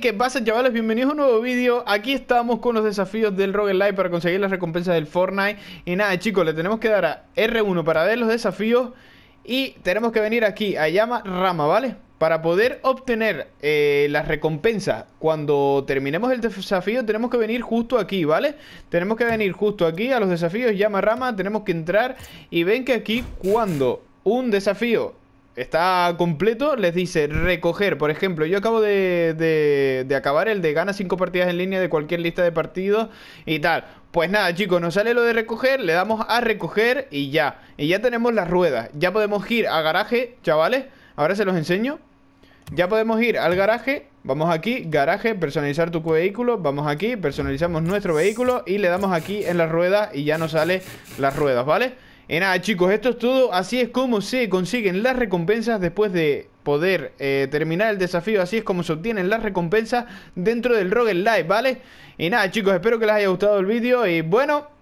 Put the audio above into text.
¿Qué pasa chavales? Bienvenidos a un nuevo vídeo Aquí estamos con los desafíos del Live para conseguir las recompensas del Fortnite Y nada chicos, le tenemos que dar a R1 para ver los desafíos Y tenemos que venir aquí a llama rama, ¿vale? Para poder obtener eh, las recompensas cuando terminemos el desafío tenemos que venir justo aquí, ¿vale? Tenemos que venir justo aquí a los desafíos llama rama Tenemos que entrar y ven que aquí cuando un desafío está completo, les dice recoger. Por ejemplo, yo acabo de, acabar el de gana 5 partidas en línea de cualquier lista de partidos y tal. Pues nada, chicos, nos sale lo de recoger, le damos a recoger y ya. Y ya tenemos las ruedas. Ya podemos ir a garaje, chavales. Ahora se los enseño. Ya podemos ir al garaje. Vamos aquí, garaje, personalizar tu vehículo. Vamos aquí, personalizamos nuestro vehículo y le damos aquí en las ruedas y ya nos sale las ruedas, ¿vale? vale y eh, nada, chicos, esto es todo. Así es como se consiguen las recompensas después de poder eh, terminar el desafío. Así es como se obtienen las recompensas dentro del Rogue Live, ¿vale? Y nada, chicos, espero que les haya gustado el vídeo. Y bueno,